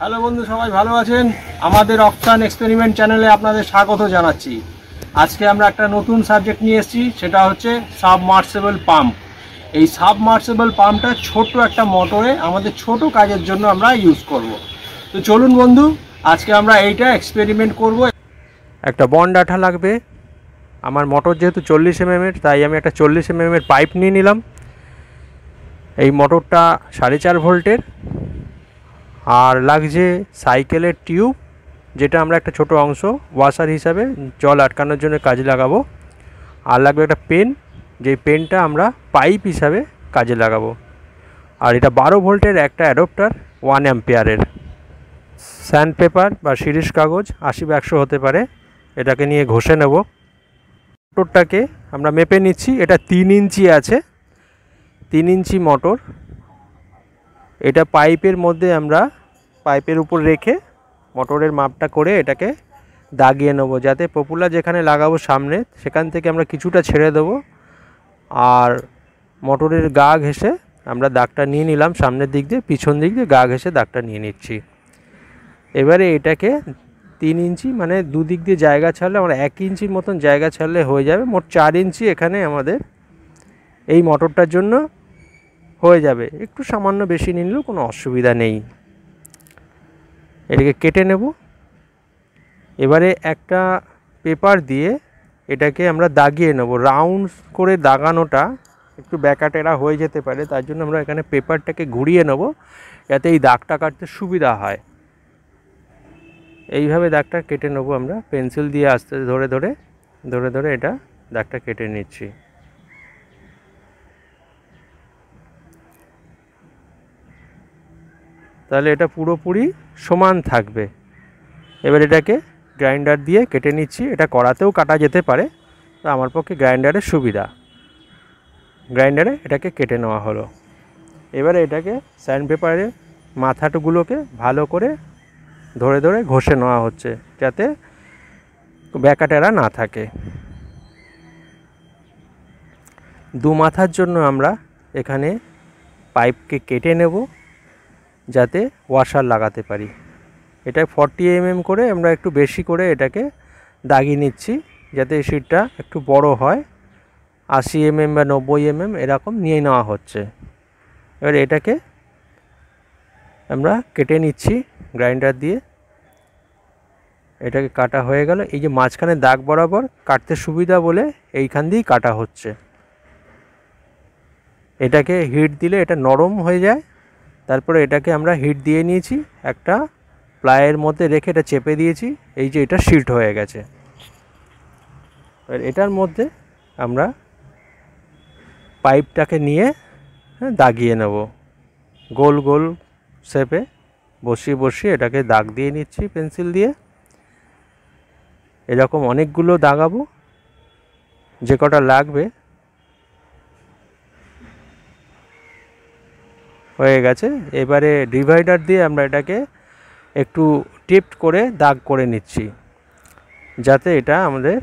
Hello বন্ধু সবাই ভালো আছেন আমাদের অকশান এক্সপেরিমেন্ট চ্যানেলে আপনাদের স্বাগত জানাচ্ছি আজকে আমরা একটা নতুন সাবজেক্ট নিয়ে এসেছি সেটা হচ্ছে সাবমার্সেবল পাম্প এই সাবমার্সেবল পাম্পটা ছোট একটা মোটরে আমাদের ছোট কাজের জন্য আমরা ইউজ করব। তো চলুন বন্ধু আজকে আমরা এইটা এক্সপেরিমেন্ট করব একটা বন্ড আঠা লাগবে আমার মোটর যেহেতু চল্লিশ mm এমএমের তাই আমি একটা চল্লিশ mm এমএমের পাইপ নিয়ে নিলাম এই মোটরটা সাড়ে চার ভোল্টের আর লাগছে সাইকেলের টিউব যেটা আমরা একটা ছোট অংশ ওয়াশার হিসাবে জল আটকানোর জন্য কাজে লাগাবো আর লাগবে একটা পেন যে পেনটা আমরা পাইপ হিসাবে কাজে লাগাবো আর এটা বারো ভোল্টের একটা অ্যাডপ্টার ওয়ান অ্যাম্পিয়ারের স্যান্ড পেপার বা শিরিষ কাগজ আশি বা একশো হতে পারে এটাকে নিয়ে ঘষে নেব মোটরটাকে আমরা মেপে নিচ্ছি এটা তিন ইঞ্চি আছে তিন ইঞ্চি মোটর এটা পাইপের মধ্যে আমরা পাইপের উপর রেখে মোটরের মাপটা করে এটাকে দাগিয়ে নেবো যাতে পপুলার যেখানে লাগাবো সামনে সেখান থেকে আমরা কিছুটা ছেড়ে দেবো আর মোটরের গা ঘেসে আমরা দাগটা নিয়ে নিলাম সামনের দিক দিয়ে পিছন দিক দিয়ে গা ঘেসে দাগটা নিয়ে নিচ্ছি এবারে এটাকে তিন ইঞ্চি মানে দুদিক দিয়ে জায়গা ছাড়লে আমরা মানে এক ইঞ্চির মতন জায়গা ছাড়লে হয়ে যাবে মোট চার ইঞ্চি এখানে আমাদের এই মোটরটার জন্য হয়ে যাবে একটু সামান্য বেশি নিলেও কোনো অসুবিধা নেই এটাকে কেটে নেব এবারে একটা পেপার দিয়ে এটাকে আমরা দাগিয়ে নেব রাউন্ড করে দাগানোটা একটু ব্যাকাটেরা হয়ে যেতে পারে তার জন্য আমরা এখানে পেপারটাকে ঘুরিয়ে নেব যাতে এই দাগটা কাটতে সুবিধা হয় এইভাবে দাগটা কেটে নেবো আমরা পেন্সিল দিয়ে আস্তে ধরে ধরে ধরে ধরে এটা দাগটা কেটে নিচ্ছি তাহলে এটা পুরোপুরি সমান থাকবে এবার এটাকে গ্রাইন্ডার দিয়ে কেটে নিচ্ছি এটা কড়াতেও কাটা যেতে পারে তো আমার পক্ষে গ্রাইন্ডারের সুবিধা গ্রাইন্ডারে এটাকে কেটে নেওয়া হলো এবারে এটাকে স্যান্ড পেপারে মাথাটুগুলোকে ভালো করে ধরে ধরে ঘষে নেওয়া হচ্ছে যাতে ব্যাকাটেরা না থাকে দু মাথার জন্য আমরা এখানে পাইপকে কেটে নেব যাতে ওয়াশার লাগাতে পারি এটা ফর্টি এমএম করে আমরা একটু বেশি করে এটাকে দাগিয়ে নিচ্ছি যাতে শিটটা একটু বড় হয় আশি এমএম mm বা নব্বই এমএম mm এরকম নিয়ে নেওয়া হচ্ছে এবার এটাকে আমরা কেটে নিচ্ছি গ্রাইন্ডার দিয়ে এটাকে কাটা হয়ে গেল এই যে মাঝখানে দাগ বরাবর কাটতে সুবিধা বলে এইখান দিয়েই কাটা হচ্ছে এটাকে হিট দিলে এটা নরম হয়ে যায় তারপরে এটাকে আমরা হিট দিয়ে নিয়েছি একটা প্লায়ের মধ্যে রেখে এটা চেপে দিয়েছি এই যে এটা শিল্ট হয়ে গেছে এটার মধ্যে আমরা পাইপটাকে নিয়ে হ্যাঁ, দাগিয়ে নেব গোল গোল শেপে বসিয়ে বসিয়ে এটাকে দাগ দিয়ে নিচ্ছি পেন্সিল দিয়ে এরকম অনেকগুলো দাগাবো যে কটা লাগবে হয়ে গেছে এবারে ডিভাইডার দিয়ে আমরা এটাকে একটু টিপড করে দাগ করে নিচ্ছি যাতে এটা আমাদের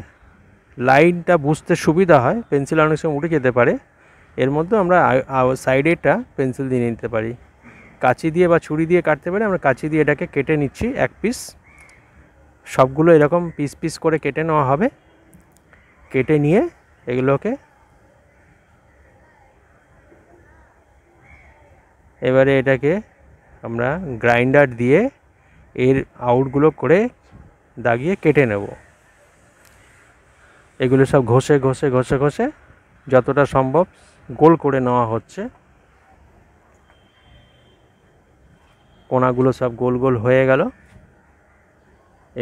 লাইনটা বুঝতে সুবিধা হয় পেন্সিল অনেক সময় উঠে যেতে পারে এর মধ্যে আমরা সাইডেটা পেন্সিল দিয়ে নিতে পারি কাঁচি দিয়ে বা ছুরি দিয়ে কাটতে পারি আমরা কাঁচি দিয়ে এটাকে কেটে নিচ্ছি এক পিস সবগুলো এরকম পিস পিস করে কেটে নেওয়া হবে কেটে নিয়ে এগুলোকে এবারে এটাকে আমরা গ্রাইন্ডার দিয়ে এর আউটগুলো করে দাগিয়ে কেটে নেব এগুলো সব ঘষে ঘষে ঘষে ঘষে যতটা সম্ভব গোল করে নেওয়া হচ্ছে কোনাগুলো সব গোল গোল হয়ে গেল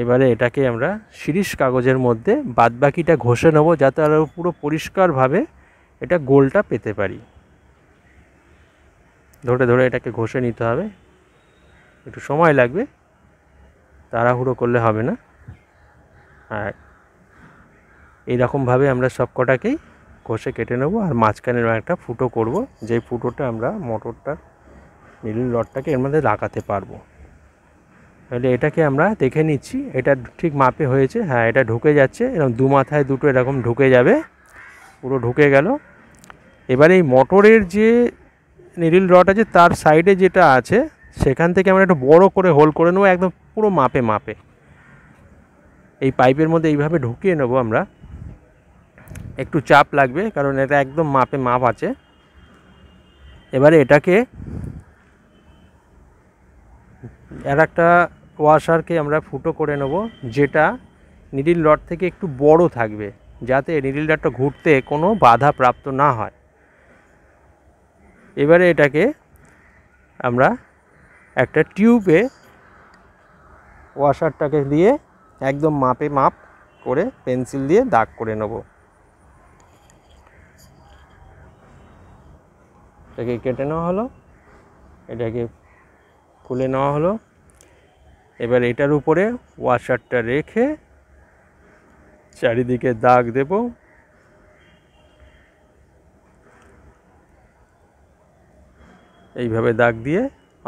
এবারে এটাকে আমরা শিরিষ কাগজের মধ্যে বাদবাকিটা ঘষে নেব যাতে আরও পুরো পরিষ্কারভাবে এটা গোলটা পেতে পারি ধরে ধরে এটাকে ঘষে নিতে হবে একটু সময় লাগবে তাড়াহুড়ো করলে হবে না আর এইরকমভাবে আমরা সব কটাকেই ঘষে কেটে নেব আর মাঝখানের একটা ফুটো করব যেই ফুটোটা আমরা মোটরটার মিডিল রডটাকে এর মধ্যে লাগাতে পারবো তাহলে এটাকে আমরা দেখে নিচ্ছি এটা ঠিক মাপে হয়েছে হ্যাঁ এটা ঢুকে যাচ্ছে এরকম দু মাথায় দুটো এরকম ঢুকে যাবে পুরো ঢুকে গেল এবারে এই মোটরের যে নিডিল রড আছে তার সাইডে যেটা আছে সেখান থেকে আমরা একটু বড় করে হোল করে নেবো একদম পুরো মাপে মাপে এই পাইপের মধ্যে এইভাবে ঢুকিয়ে নেব আমরা একটু চাপ লাগবে কারণ এটা একদম মাপে মাপ আছে এবারে এটাকে আর একটা ওয়াশারকে আমরা ফুটো করে নেব যেটা নিডিল রড থেকে একটু বড় থাকবে যাতে নিডিল রডটা ঘুরতে কোনো বাধা প্রাপ্ত না হয় এবারে এটাকে আমরা একটা টিউবে ওয়াশারটাকে দিয়ে একদম মাপে মাপ করে পেন্সিল দিয়ে দাগ করে নেব এটাকে কেটে নেওয়া হলো এটাকে খুলে নেওয়া হলো এবার এটার উপরে ওয়াশারটা রেখে চারিদিকে দাগ দেব এইভাবে দাগ দিয়ে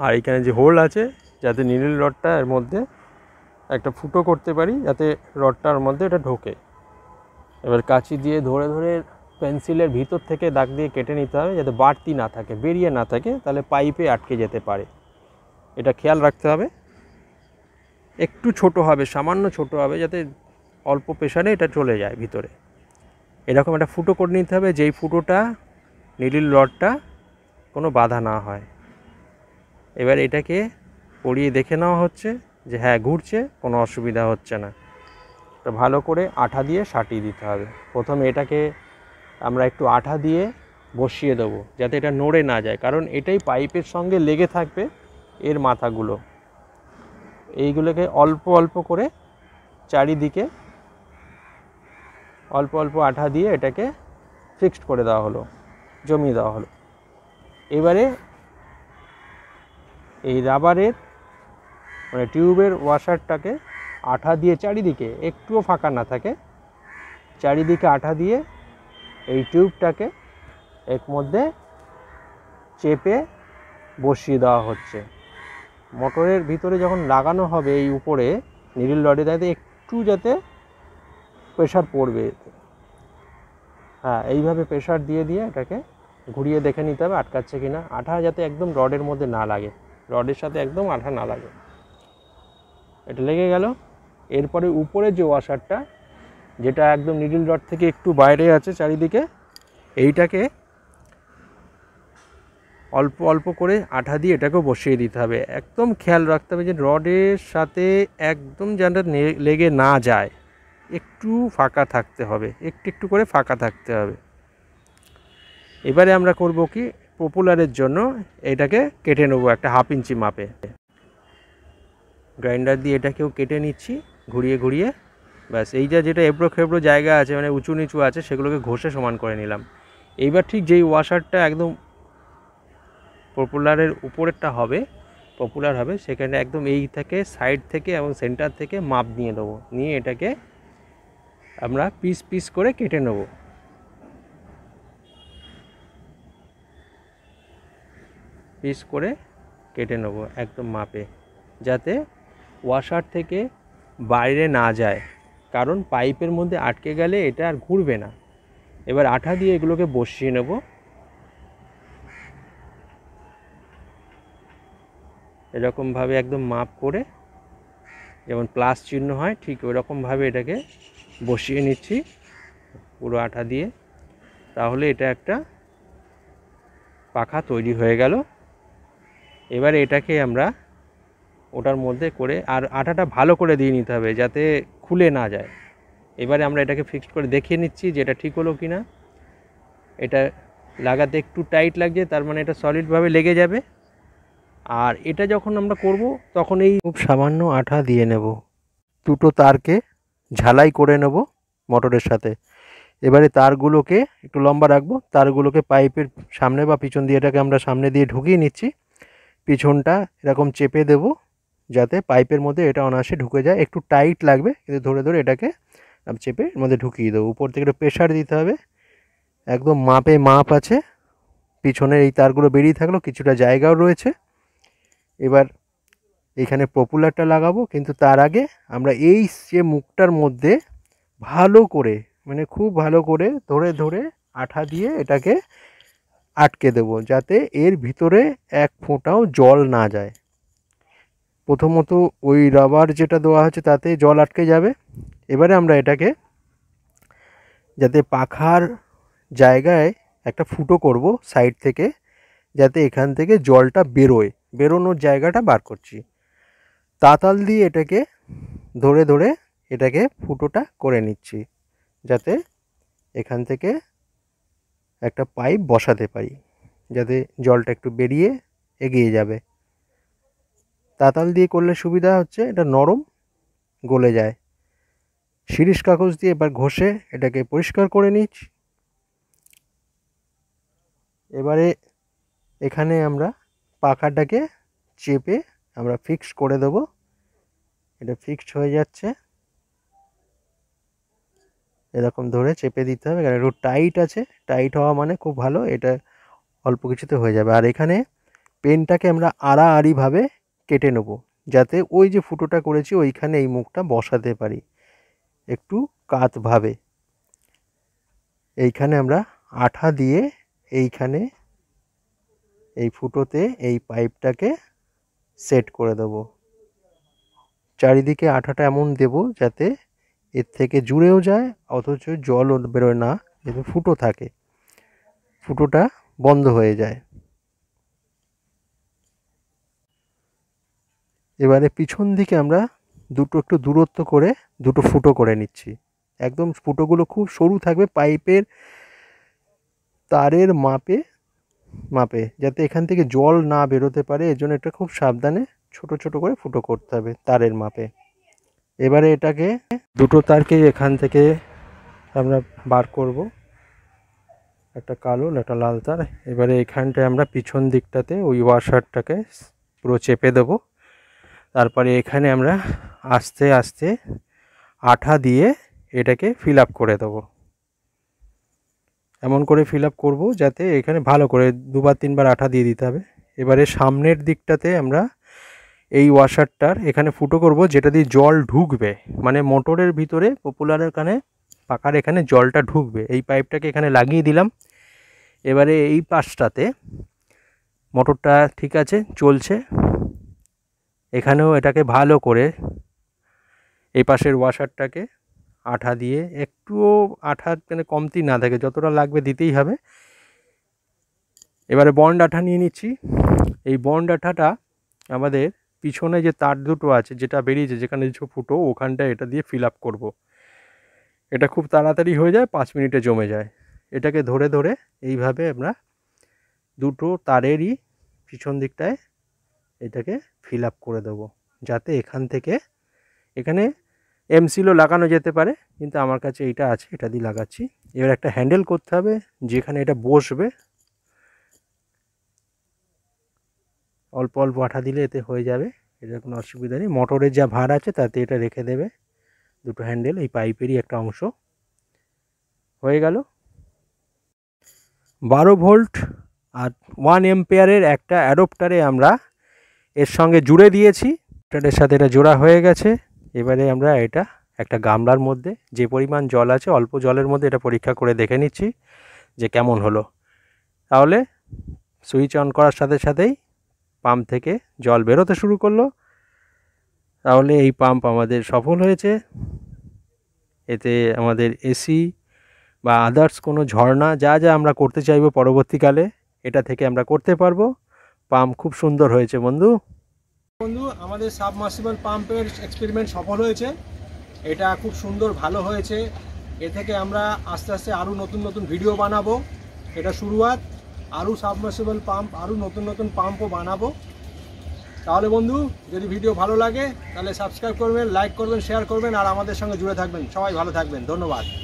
আর এখানে যে হোল আছে যাতে নীল রডটা এর মধ্যে একটা ফুটো করতে পারি যাতে রডটার মধ্যে এটা ঢোকে এবার কাঁচি দিয়ে ধরে ধরে পেন্সিলের ভিতর থেকে দাগ দিয়ে কেটে নিতে হবে যাতে বাড়তি না থাকে বেরিয়ে না থাকে তাহলে পাইপে আটকে যেতে পারে এটা খেয়াল রাখতে হবে একটু ছোট হবে সামান্য ছোট হবে যাতে অল্প পেশারে এটা চলে যায় ভিতরে এরকম একটা ফুটো করে নিতে হবে যেই ফুটোটা নীলিল রডটা কোনো বাধা না হয় এবার এটাকে পড়িয়ে দেখে নেওয়া হচ্ছে যে হ্যাঁ ঘুরছে কোনো অসুবিধা হচ্ছে না তো ভালো করে আঠা দিয়ে সাটিয়ে দিতে হবে প্রথমে এটাকে আমরা একটু আঠা দিয়ে বসিয়ে দেবো যাতে এটা নড়ে না যায় কারণ এটাই পাইপের সঙ্গে লেগে থাকবে এর মাথাগুলো এইগুলোকে অল্প অল্প করে চারিদিকে অল্প অল্প আঠা দিয়ে এটাকে ফিক্সড করে দেওয়া হলো জমিয়ে দেওয়া হলো এবারে এই রাবারের মানে টিউবের ওয়াশারটাকে আঠা দিয়ে চারিদিকে একটুও ফাঁকা না থাকে চারিদিকে আঠা দিয়ে এই টিউবটাকে এক মধ্যে চেপে বসিয়ে দেওয়া হচ্ছে মোটরের ভিতরে যখন লাগানো হবে এই উপরে নিরিল রডে তাতে একটু যাতে প্রেশার পড়বে হ্যাঁ এইভাবে প্রেশার দিয়ে দিয়ে এটাকে ঘুরিয়ে দেখে নিতে হবে আটকাচ্ছে কি না আঠা যাতে একদম রডের মধ্যে না লাগে রডের সাথে একদম আঠা না লাগে এটা লেগে গেল এরপরে উপরে যে ওয়াশারটা যেটা একদম নিডল ডট থেকে একটু বাইরে আছে চারিদিকে এইটাকে অল্প অল্প করে আঠা দিয়ে এটাকে বসিয়ে দিতে হবে একদম খেয়াল রাখতে হবে যে রডের সাথে একদম যেন লেগে না যায় একটু ফাঁকা থাকতে হবে একটু একটু করে ফাঁকা থাকতে হবে এবারে আমরা করব কি পপুলারের জন্য এটাকে কেটে নেবো একটা হাফ ইঞ্চি মাপে গ্রাইন্ডার দিয়ে এটাকেও কেটে নিচ্ছি ঘুরিয়ে ঘুরিয়ে ব্যাস এই যা যেটা এবড়ো খেবড়ো জায়গা আছে মানে উঁচু নিচু আছে সেগুলোকে ঘষে সমান করে নিলাম এইবার ঠিক যেই ওয়াশারটা একদম পপুলারের উপরেরটা হবে পপুলার হবে সেখানে একদম এই থেকে সাইড থেকে এবং সেন্টার থেকে মাপ নিয়ে দেবো নিয়ে এটাকে আমরা পিস পিস করে কেটে নেব পিস করে কেটে নেব একদম মাপে যাতে ওয়াশার থেকে বাইরে না যায় কারণ পাইপের মধ্যে আটকে গেলে এটা আর ঘুরবে না এবার আঠা দিয়ে এগুলোকে বসিয়ে নেব এরকমভাবে একদম মাপ করে যেমন প্লাস চিহ্ন হয় ঠিক ওরকমভাবে এটাকে বসিয়ে নিচ্ছি পুরো আঠা দিয়ে তাহলে এটা একটা পাখা তৈরি হয়ে গেল এবার এটাকে আমরা ওটার মধ্যে করে আর আটাটা ভালো করে দিয়ে নিতে হবে যাতে খুলে না যায় এবারে আমরা এটাকে ফিক্সড করে দেখিয়ে নিচ্ছি যে এটা ঠিক হলো কি না এটা লাগাতে একটু টাইট লাগছে তার মানে এটা সলিডভাবে লেগে যাবে আর এটা যখন আমরা করব তখন এই খুব সামান্য আঠা দিয়ে নেব দুটো তারকে ঝালাই করে নেব মোটরের সাথে এবারে তারগুলোকে একটু লম্বা রাখবো তারগুলোকে পাইপের সামনে বা পিছন দিয়ে এটাকে আমরা সামনে দিয়ে ঢুকিয়ে নিচ্ছি পিছনটা এরকম চেপে দেবো যাতে পাইপের মধ্যে এটা অনায়াসে ঢুকে যায় একটু টাইট লাগবে কিন্তু ধরে ধরে এটাকে চেপে এর মধ্যে ঢুকিয়ে দেবো উপর থেকে একটু প্রেশার দিতে হবে একদম মাপে মাপ আছে পিছনের এই তারগুলো বেরিয়ে থাকলো কিছুটা জায়গাও রয়েছে এবার এখানে পপুলারটা লাগাবো কিন্তু তার আগে আমরা এই যে মুখটার মধ্যে ভালো করে মানে খুব ভালো করে ধরে ধরে আঠা দিয়ে এটাকে আটকে দেব যাতে এর ভিতরে এক ফোঁটাও জল না যায় প্রথমত ওই রাবার যেটা দেওয়া হচ্ছে তাতে জল আটকে যাবে এবারে আমরা এটাকে যাতে পাখার জায়গায় একটা ফুটো করব সাইড থেকে যাতে এখান থেকে জলটা বেরোয় বেরোনোর জায়গাটা বার করছি তাতাল দিয়ে এটাকে ধরে ধরে এটাকে ফুটোটা করে নিচ্ছি যাতে এখান থেকে একটা পাইপ বসাতে পারি যাতে জলটা একটু বেরিয়ে এগিয়ে যাবে তাতাল দিয়ে করলে সুবিধা হচ্ছে এটা নরম গলে যায় শিরিষ কাগজ দিয়ে এবার ঘষে এটাকে পরিষ্কার করে নিচ এবারে এখানে আমরা পাখাটাকে চেপে আমরা ফিক্স করে দেব এটা ফিক্সড হয়ে যাচ্ছে এরকম ধরে চেপে দিতে হবে কারণ একটু টাইট আছে টাইট হওয়া মানে খুব ভালো এটা অল্প কিছুতে হয়ে যাবে আর এখানে পেনটাকে আমরা আড়াআড়িভাবে কেটে নেব যাতে ওই যে ফুটোটা করেছি ওইখানে এই মুখটা বসাতে পারি একটু কাতভাবে এইখানে আমরা আঠা দিয়ে এইখানে এই ফুটোতে এই পাইপটাকে সেট করে দেব চারিদিকে আঠাটা এমন দেব যাতে এর থেকে জুড়েও যায় অথচ জলও বেরোয় না যাতে ফুটো থাকে ফুটোটা বন্ধ হয়ে যায় এবারে পিছন দিকে আমরা দুটো একটু দূরত্ব করে দুটো ফুটো করে নিচ্ছি একদম ফুটোগুলো খুব সরু থাকবে পাইপের তারের মাপে মাপে যাতে এখান থেকে জল না বেরোতে পারে এর জন্য এটা খুব সাবধানে ছোট ছোট করে ফুটো করতে হবে তারের মাপে এবারে এটাকে দুটো তারকে এখান থেকে আমরা বার করব একটা কালো একটা লাল তার এবারে এখানটায় আমরা পিছন দিকটাতে ওই ওয়াশারটাকে পুরো চেপে দেবো তারপরে এখানে আমরা আস্তে আস্তে আঠা দিয়ে এটাকে ফিল করে দেবো এমন করে ফিল আপ করবো যাতে এখানে ভালো করে দুবার তিনবার আঠা দিয়ে দিতে হবে এবারে সামনের দিকটাতে আমরা এই ওয়াশারটার এখানে ফুটো করব যেটা দিয়ে জল ঢুকবে মানে মোটরের ভিতরে পপুলারের কানে পাকার এখানে জলটা ঢুকবে এই পাইপটাকে এখানে লাগিয়ে দিলাম এবারে এই পাশটাতে মোটরটা ঠিক আছে চলছে এখানেও এটাকে ভালো করে এই পাশের ওয়াশারটাকে আঠা দিয়ে একটুও আঠা মানে কমতি না থাকে যতটা লাগবে দিতেই হবে এবারে বন্ড আঠা নিয়ে নিচ্ছি এই বন্ড আঠাটা আমাদের পিছনে যে তার দুটো আছে যেটা বেরিয়েছে যেখানে কিছু ফুটো ওখানটা এটা দিয়ে ফিল আপ করবো এটা খুব তাড়াতাড়ি হয়ে যায় পাঁচ মিনিটে জমে যায় এটাকে ধরে ধরে এইভাবে আমরা দুটো তারেরই পিছন দিকটায় এটাকে ফিল করে দেব যাতে এখান থেকে এখানে এমসিলও লাগানো যেতে পারে কিন্তু আমার কাছে এটা আছে এটা দিয়ে লাগাচ্ছি এবার একটা হ্যান্ডেল করতে হবে যেখানে এটা বসবে অল্প অল্প আঠা দিলে এতে হয়ে যাবে এটা কোনো অসুবিধা নেই মোটরের যা ভার আছে তাতে এটা রেখে দেবে দুটো হ্যান্ডেল এই পাইপেরই একটা অংশ হয়ে গেল বারো ভোল্ট আর ওয়ান এম্পেয়ারের একটা অ্যাডপ্টারে আমরা এর সঙ্গে জুড়ে দিয়েছি ট্রেনের সাথে এটা জোড়া হয়ে গেছে এবারে আমরা এটা একটা গামলার মধ্যে যে পরিমাণ জল আছে অল্প জলের মধ্যে এটা পরীক্ষা করে দেখে নিচ্ছি যে কেমন হলো তাহলে সুইচ অন করার সাথে সাথেই পাম্প থেকে জল বেরোতে শুরু করলো তাহলে এই পাম্প আমাদের সফল হয়েছে এতে আমাদের এসি বা আদার্স কোনো ঝর্ণা যা যা আমরা করতে চাইব পরবর্তীকালে এটা থেকে আমরা করতে পারবো পাম্প খুব সুন্দর হয়েছে বন্ধু বন্ধু আমাদের সাবমার্সিবল পাম্পের এক্সপেরিমেন্ট সফল হয়েছে এটা খুব সুন্দর ভালো হয়েছে এ থেকে আমরা আস্তে আস্তে আরও নতুন নতুন ভিডিও বানাবো এটা শুরুয়াত আরও সাবমার্সিবল পাম্প আরও নতুন নতুন পাম্পও বানাবো তাহলে বন্ধু যদি ভিডিও ভালো লাগে তাহলে সাবস্ক্রাইব করবেন লাইক করবেন শেয়ার করবেন আর আমাদের সঙ্গে জুড়ে থাকবেন সবাই ভালো থাকবেন ধন্যবাদ